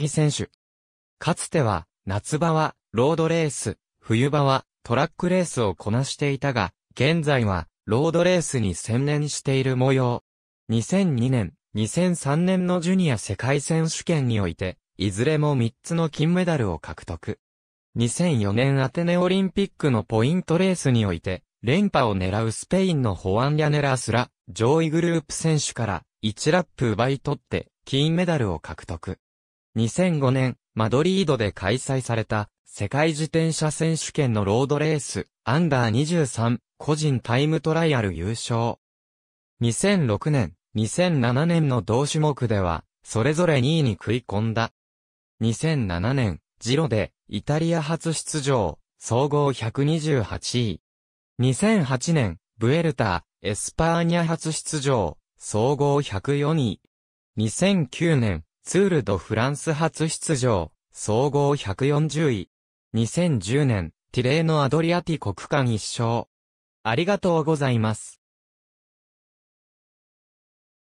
技選手。かつては、夏場は、ロードレース、冬場は、トラックレースをこなしていたが、現在は、ロードレースに専念している模様。2002年、2003年のジュニア世界選手権において、いずれも3つの金メダルを獲得。2004年アテネオリンピックのポイントレースにおいて、連覇を狙うスペインのホアン・リャネラースら、上位グループ選手から1ラップ奪い取って、金メダルを獲得。2005年、マドリードで開催された、世界自転車選手権のロードレース、アンダー23、個人タイムトライアル優勝。2006年、2007年の同種目では、それぞれ2位に食い込んだ。2007年、ジロで、イタリア初出場、総合128位。2008年、ブエルタ、エスパーニャ初出場、総合104位。2009年、ツール・ド・フランス初出場、総合140位。2010年、ティレーのアドリアティ国間一勝。ありがとうございます。